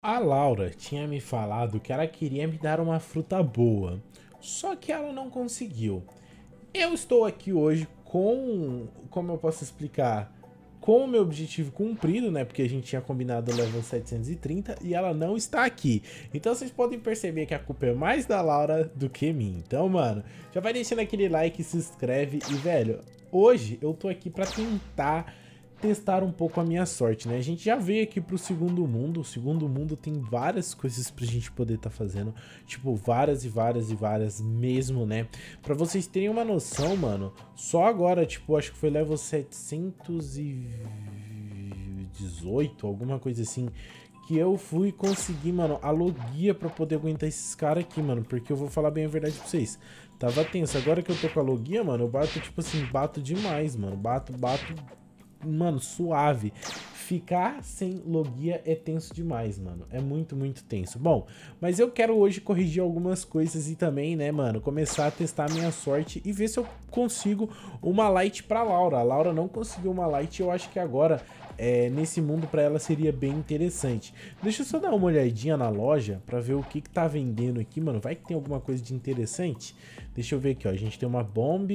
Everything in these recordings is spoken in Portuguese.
A Laura tinha me falado que ela queria me dar uma fruta boa, só que ela não conseguiu. Eu estou aqui hoje com, como eu posso explicar, com o meu objetivo cumprido, né? Porque a gente tinha combinado o level 730 e ela não está aqui. Então vocês podem perceber que a culpa é mais da Laura do que mim. Então, mano, já vai deixando aquele like, se inscreve e, velho, hoje eu tô aqui para tentar testar um pouco a minha sorte, né? A gente já veio aqui pro segundo mundo. O segundo mundo tem várias coisas pra gente poder estar tá fazendo. Tipo, várias e várias e várias mesmo, né? Pra vocês terem uma noção, mano, só agora, tipo, acho que foi level 718, alguma coisa assim, que eu fui conseguir, mano, a logia pra poder aguentar esses caras aqui, mano. Porque eu vou falar bem a verdade pra vocês. Tava tenso. Agora que eu tô com a logia, mano, eu bato, tipo assim, bato demais, mano. Bato, bato mano, suave. Ficar sem logia é tenso demais, mano. É muito, muito tenso. Bom, mas eu quero hoje corrigir algumas coisas e também, né, mano, começar a testar a minha sorte e ver se eu consigo uma light pra Laura. A Laura não conseguiu uma light eu acho que agora, é, nesse mundo, pra ela seria bem interessante. Deixa eu só dar uma olhadinha na loja pra ver o que que tá vendendo aqui, mano. Vai que tem alguma coisa de interessante? Deixa eu ver aqui, ó. A gente tem uma bomba...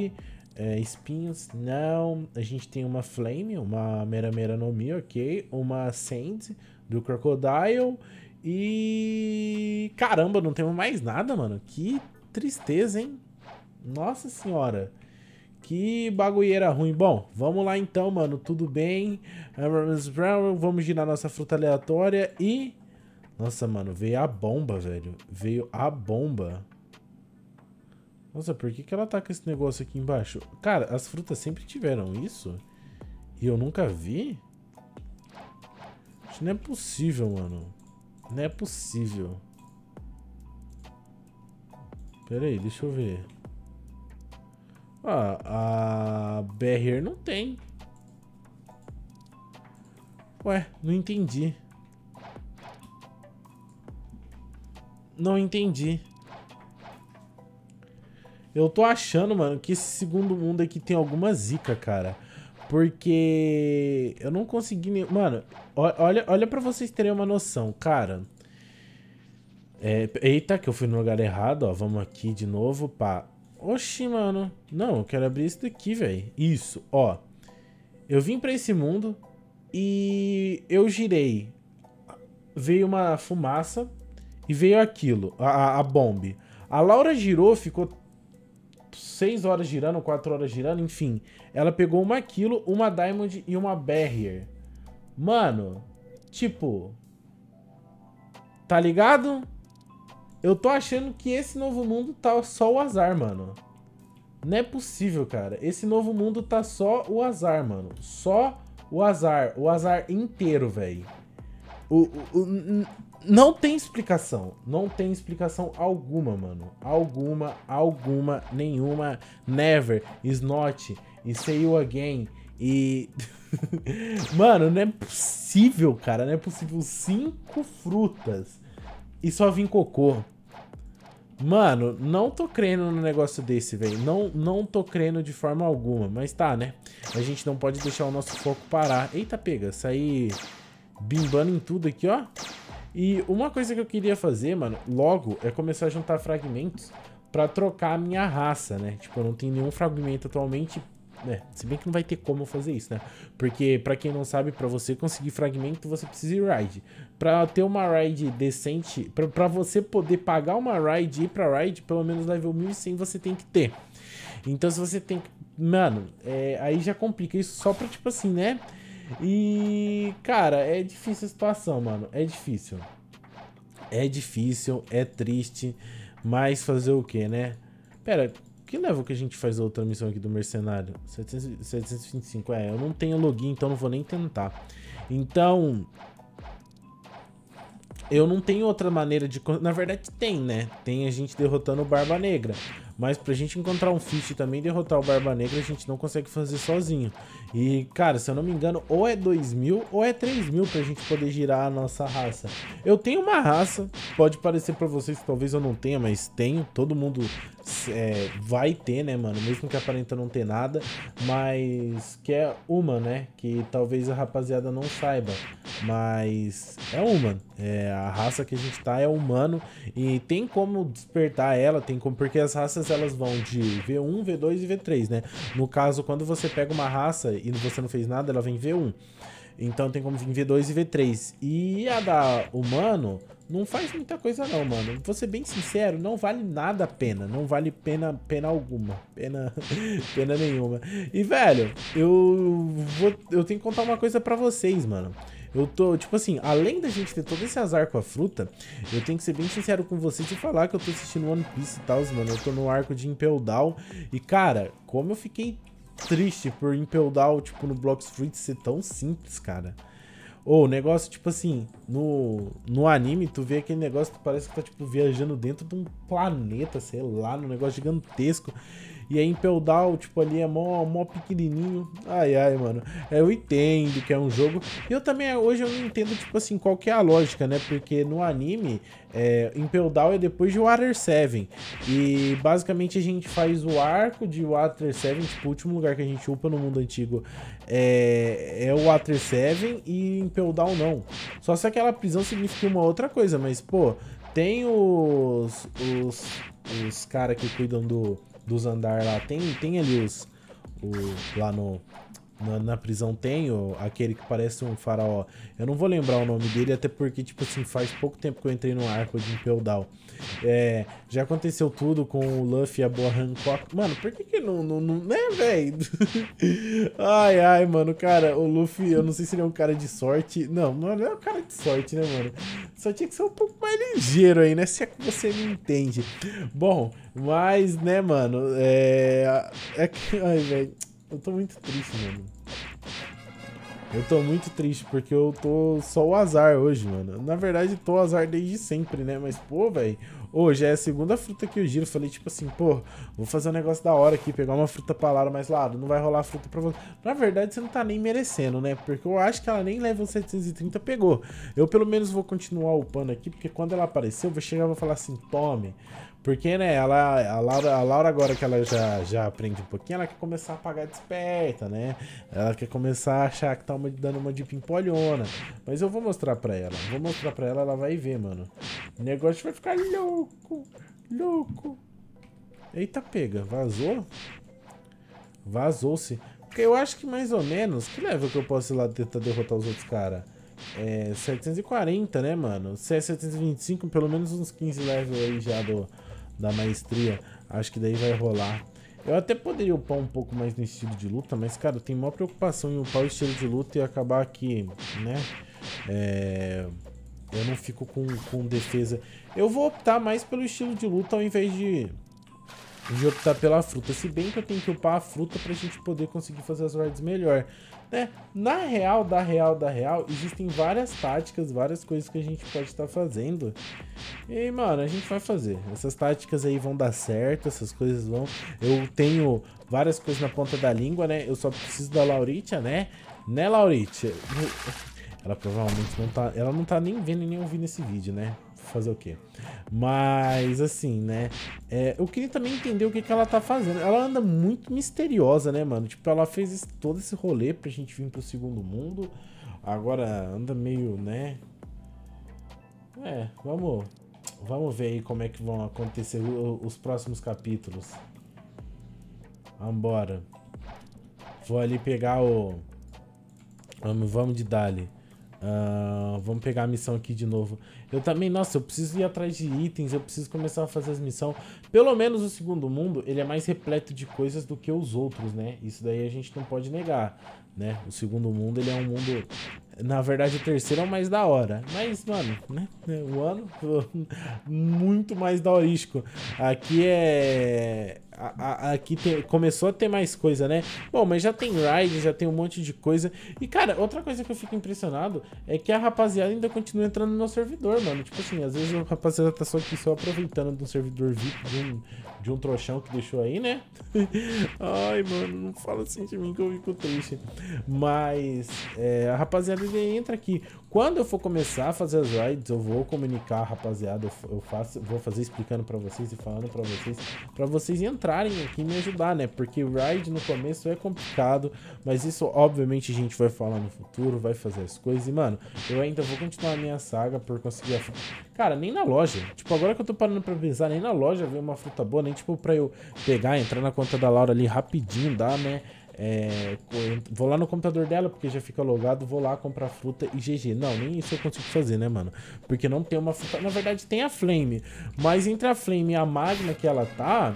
É, espinhos, não. A gente tem uma Flame, uma Mera Mera no Mi, ok. Uma Sand do Crocodile. E. Caramba, não temos mais nada, mano. Que tristeza, hein? Nossa senhora. Que bagulheira ruim. Bom, vamos lá então, mano. Tudo bem. Vamos girar nossa fruta aleatória e. Nossa, mano, veio a bomba, velho. Veio a bomba. Nossa, por que, que ela tá com esse negócio aqui embaixo? Cara, as frutas sempre tiveram isso? E eu nunca vi? Isso não é possível, mano. Não é possível. Pera aí, deixa eu ver. Ah, a BR não tem. Ué, não entendi. Não entendi. Eu tô achando, mano, que esse segundo mundo aqui tem alguma zica, cara. Porque eu não consegui... Nem... Mano, olha, olha pra vocês terem uma noção, cara. É... Eita, que eu fui no lugar errado, ó. Vamos aqui de novo, pá. Oxi, mano. Não, eu quero abrir isso daqui, velho. Isso, ó. Eu vim pra esse mundo e eu girei. Veio uma fumaça e veio aquilo, a, a, a bomba. A Laura girou, ficou 6 horas girando, 4 horas girando, enfim. Ela pegou uma aquilo, uma Diamond e uma Barrier. Mano, tipo... Tá ligado? Eu tô achando que esse novo mundo tá só o azar, mano. Não é possível, cara. Esse novo mundo tá só o azar, mano. Só o azar. O azar inteiro, velho. O, o, o, não tem explicação. Não tem explicação alguma, mano. Alguma, alguma, nenhuma. Never, is not, e say you again. E. mano, não é possível, cara. Não é possível. Cinco frutas e só vim cocô. Mano, não tô crendo no negócio desse, velho. Não, não tô crendo de forma alguma. Mas tá, né? A gente não pode deixar o nosso foco parar. Eita, pega. sair bimbando em tudo aqui, ó. E uma coisa que eu queria fazer, mano, logo, é começar a juntar fragmentos pra trocar a minha raça, né? Tipo, eu não tenho nenhum fragmento atualmente, né? Se bem que não vai ter como fazer isso, né? Porque, pra quem não sabe, pra você conseguir fragmento, você precisa ir ride. Pra ter uma ride decente, pra, pra você poder pagar uma ride e ir pra ride, pelo menos level 1100 você tem que ter. Então, se você tem que... Mano, é, aí já complica isso só pra, tipo assim, né? E, cara, é difícil a situação, mano. É difícil. É difícil, é triste. Mas fazer o que, né? Pera, que level que a gente faz outra missão aqui do mercenário? 700, 725, é, eu não tenho login, então não vou nem tentar. Então, eu não tenho outra maneira de... Na verdade tem, né? Tem a gente derrotando o Barba Negra. Mas pra gente encontrar um Fish e também derrotar o Barba Negra, a gente não consegue fazer sozinho. E, cara, se eu não me engano, ou é 2 mil ou é 3 mil pra gente poder girar a nossa raça. Eu tenho uma raça, pode parecer pra vocês que talvez eu não tenha, mas tenho. Todo mundo é, vai ter, né, mano? Mesmo que aparenta não ter nada. Mas que é uma, né? Que talvez a rapaziada não saiba. Mas é humano. É, a raça que a gente tá é humano. E tem como despertar ela, tem como. Porque as raças elas vão de V1, V2 e V3, né? No caso, quando você pega uma raça e você não fez nada, ela vem V1. Então tem como vir V2 e V3. E a da humano não faz muita coisa não, mano. Vou ser bem sincero, não vale nada a pena. Não vale pena, pena alguma. Pena, pena nenhuma. E, velho, eu, vou, eu tenho que contar uma coisa pra vocês, mano. Eu tô, tipo assim, além da gente ter todo esse azar com a fruta, eu tenho que ser bem sincero com vocês e falar que eu tô assistindo One Piece e tal, mano. Eu tô no arco de Impel Down e, cara, como eu fiquei triste por Impel Down, tipo, no Blox Fruit ser tão simples, cara. Ou o negócio, tipo assim, no, no anime, tu vê aquele negócio que parece que tá, tipo, viajando dentro de um planeta, sei lá, num negócio gigantesco. E aí, Impel Down, tipo, ali é mó, mó pequenininho. Ai, ai, mano. Eu entendo que é um jogo. E eu também, hoje, eu não entendo, tipo assim, qual que é a lógica, né? Porque no anime, é, Impel Down é depois de Water 7. E, basicamente, a gente faz o arco de Water 7. Tipo, o último lugar que a gente upa no mundo antigo é, é o Water 7. E Impel Down, não. Só se aquela prisão significa uma outra coisa. Mas, pô, tem os... Os, os caras que cuidam do dos andares lá, tem, tem ali os. O, lá no, na, na, prisão tem o, aquele que parece um faraó. Eu não vou lembrar o nome dele, até porque, tipo assim, faz pouco tempo que eu entrei no arco de Impel Down. É, já aconteceu tudo com o Luffy e a boa Hancock. Mano, por que que não... não, não né, velho? ai, ai, mano, cara, o Luffy, eu não sei se ele é um cara de sorte. Não, não é um cara de sorte, né, mano? Só tinha que ser um pouco mais ligeiro aí, né? Se é que você me entende. Bom, mas, né, mano, é... É que... Ai, velho... Eu tô muito triste, mano. Eu tô muito triste, porque eu tô só o azar hoje, mano. Na verdade, tô azar desde sempre, né? Mas, pô, velho, Hoje é a segunda fruta que eu giro. Falei, tipo assim, pô, vou fazer um negócio da hora aqui, pegar uma fruta Laura mais lado. Não vai rolar fruta pra você. Na verdade, você não tá nem merecendo, né? Porque eu acho que ela nem level 730 pegou. Eu, pelo menos, vou continuar upando aqui, porque quando ela aparecer, eu vou chegar e vou falar assim, tome. Porque, né, ela, a, Laura, a Laura, agora que ela já, já aprende um pouquinho, ela quer começar a pagar desperta, né? Ela quer começar a achar que tá uma, dando uma de pimpolhona. Mas eu vou mostrar pra ela. Vou mostrar pra ela, ela vai ver, mano. O negócio vai ficar louco, louco. Eita, pega. Vazou? Vazou-se. Porque eu acho que mais ou menos... Que level que eu posso ir lá tentar derrotar os outros caras? É 740, né, mano? Se é 725, pelo menos uns 15 levels aí já do, da maestria. Acho que daí vai rolar. Eu até poderia upar um pouco mais no estilo de luta, mas, cara, eu tenho maior preocupação em upar o estilo de luta e acabar aqui, né, é, eu não fico com, com defesa. Eu vou optar mais pelo estilo de luta ao invés de, de optar pela fruta. Se bem que eu tenho que upar a fruta pra gente poder conseguir fazer as rides melhor. Né? Na real, da real, da real, existem várias táticas, várias coisas que a gente pode estar tá fazendo. E, mano, a gente vai fazer. Essas táticas aí vão dar certo, essas coisas vão... Eu tenho várias coisas na ponta da língua, né? Eu só preciso da Lauritia, né? Né, Lauritia? Ela provavelmente não tá. Ela não tá nem vendo e nem ouvindo esse vídeo, né? Fazer o quê? Mas, assim, né? É, eu queria também entender o que, que ela tá fazendo. Ela anda muito misteriosa, né, mano? Tipo, ela fez esse, todo esse rolê pra gente vir pro segundo mundo. Agora anda meio, né? É, vamos. Vamos ver aí como é que vão acontecer os próximos capítulos. Vambora. Vou ali pegar o. Vamos, vamos de Dali. Uh, vamos pegar a missão aqui de novo. Eu também, nossa, eu preciso ir atrás de itens, eu preciso começar a fazer as missões. Pelo menos o segundo mundo, ele é mais repleto de coisas do que os outros, né? Isso daí a gente não pode negar, né? O segundo mundo, ele é um mundo na verdade, o terceiro é o mais da hora. Mas, mano, né? O ano muito mais daorístico. Aqui é. A, a, aqui tem... começou a ter mais coisa, né? Bom, mas já tem ride, já tem um monte de coisa. E, cara, outra coisa que eu fico impressionado é que a rapaziada ainda continua entrando no meu servidor, mano. Tipo assim, às vezes a rapaziada tá só aqui só aproveitando de um servidor VIP, de um, de um trouxão que deixou aí, né? Ai, mano, não fala assim de mim que eu fico triste. Mas é, a rapaziada ele entra aqui. Quando eu for começar a fazer as rides, eu vou comunicar, rapaziada, eu, faço, vou fazer explicando pra vocês e falando pra vocês, pra vocês entrarem aqui e me ajudar, né? Porque ride no começo é complicado, mas isso, obviamente, a gente vai falar no futuro, vai fazer as coisas. E, mano, eu ainda vou continuar a minha saga por conseguir a... Cara, nem na loja. Tipo, agora que eu tô parando pra pensar, nem na loja ver uma fruta boa, nem, tipo, pra eu pegar, entrar na conta da Laura ali rapidinho, dá né? É, vou lá no computador dela, porque já fica logado, vou lá comprar fruta e GG. Não, nem isso eu consigo fazer, né, mano? Porque não tem uma fruta. Na verdade, tem a Flame. Mas entre a Flame e a Magna que ela tá.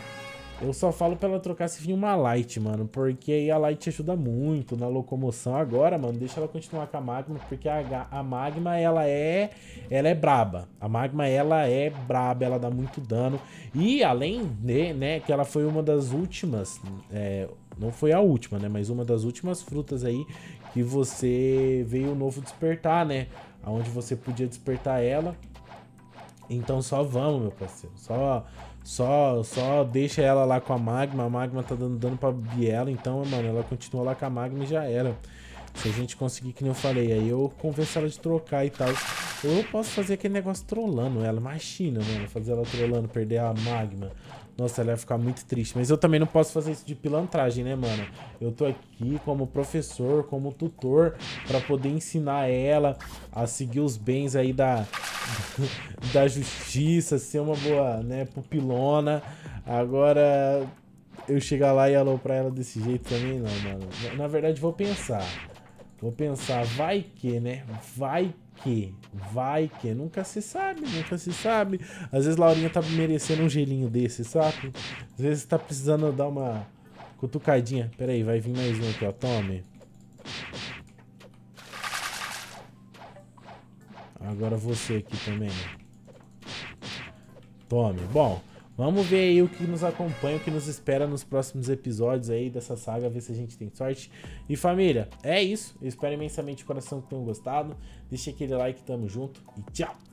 Eu só falo pra ela trocar se vir uma Light, mano. Porque aí a Light ajuda muito na locomoção. Agora, mano, deixa ela continuar com a Magma. Porque a, a Magma, ela é... Ela é braba. A Magma, ela é braba. Ela dá muito dano. E além de, né, que ela foi uma das últimas... É, não foi a última, né? Mas uma das últimas frutas aí que você veio novo despertar, né? Aonde você podia despertar ela. Então só vamos, meu parceiro. Só só só deixa ela lá com a magma. A magma tá dando dano pra Biela, então, mano, ela continua lá com a magma e já era. Se a gente conseguir, que nem eu falei, aí eu convenço ela de trocar e tal. Ou eu posso fazer aquele negócio trollando ela, imagina, mano, fazer ela trollando, perder a magma. Nossa, ela ia ficar muito triste. Mas eu também não posso fazer isso de pilantragem, né, mano? Eu tô aqui como professor, como tutor, para poder ensinar ela a seguir os bens aí da, da justiça, ser uma boa, né, pupilona. Agora, eu chegar lá e alô pra ela desse jeito também, não, mano. Na verdade, vou pensar. Vou pensar, vai que, né? Vai que, vai que. Nunca se sabe, nunca se sabe. Às vezes Laurinha tá merecendo um gelinho desse, sabe? Às vezes tá precisando dar uma cutucadinha. Pera aí, vai vir mais um aqui, ó. Tome. Agora você aqui também. Tome. Bom, Vamos ver aí o que nos acompanha, o que nos espera nos próximos episódios aí dessa saga, ver se a gente tem sorte. E família, é isso. Eu espero imensamente o coração que tenham gostado. Deixa aquele like, tamo junto e tchau!